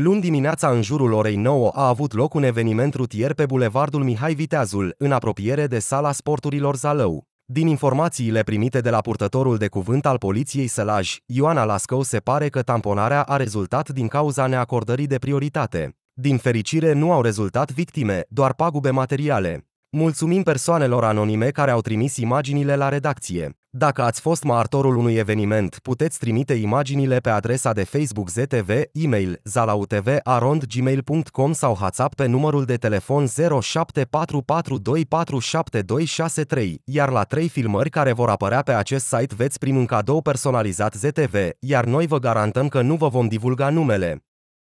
Luni dimineața, în jurul orei 9, a avut loc un eveniment rutier pe bulevardul Mihai Viteazul, în apropiere de sala sporturilor Zalău. Din informațiile primite de la purtătorul de cuvânt al poliției Sălaj, Ioana Lascău, se pare că tamponarea a rezultat din cauza neacordării de prioritate. Din fericire, nu au rezultat victime, doar pagube materiale. Mulțumim persoanelor anonime care au trimis imaginile la redacție. Dacă ați fost martorul unui eveniment, puteți trimite imaginile pe adresa de Facebook ZTV, e-mail zalautv.gmail.com sau WhatsApp pe numărul de telefon 0744247263, iar la trei filmări care vor apărea pe acest site veți primi un cadou personalizat ZTV, iar noi vă garantăm că nu vă vom divulga numele.